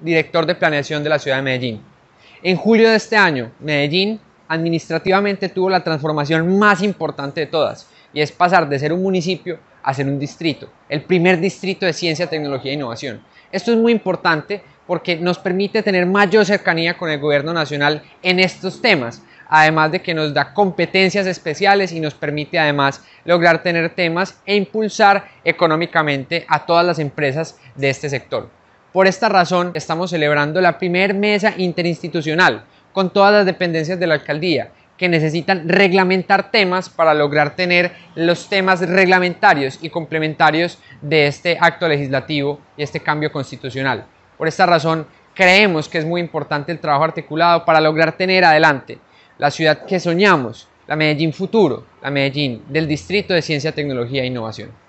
director de planeación de la ciudad de Medellín. En julio de este año, Medellín administrativamente tuvo la transformación más importante de todas, y es pasar de ser un municipio a ser un distrito, el primer distrito de ciencia, tecnología e innovación. Esto es muy importante porque nos permite tener mayor cercanía con el gobierno nacional en estos temas, además de que nos da competencias especiales y nos permite además lograr tener temas e impulsar económicamente a todas las empresas de este sector. Por esta razón, estamos celebrando la primer mesa interinstitucional con todas las dependencias de la alcaldía que necesitan reglamentar temas para lograr tener los temas reglamentarios y complementarios de este acto legislativo y este cambio constitucional. Por esta razón, creemos que es muy importante el trabajo articulado para lograr tener adelante la ciudad que soñamos, la Medellín futuro, la Medellín del Distrito de Ciencia, Tecnología e Innovación.